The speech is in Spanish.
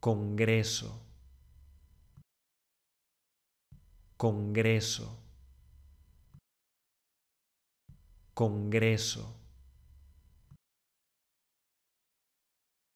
Congreso. Congreso. Congreso.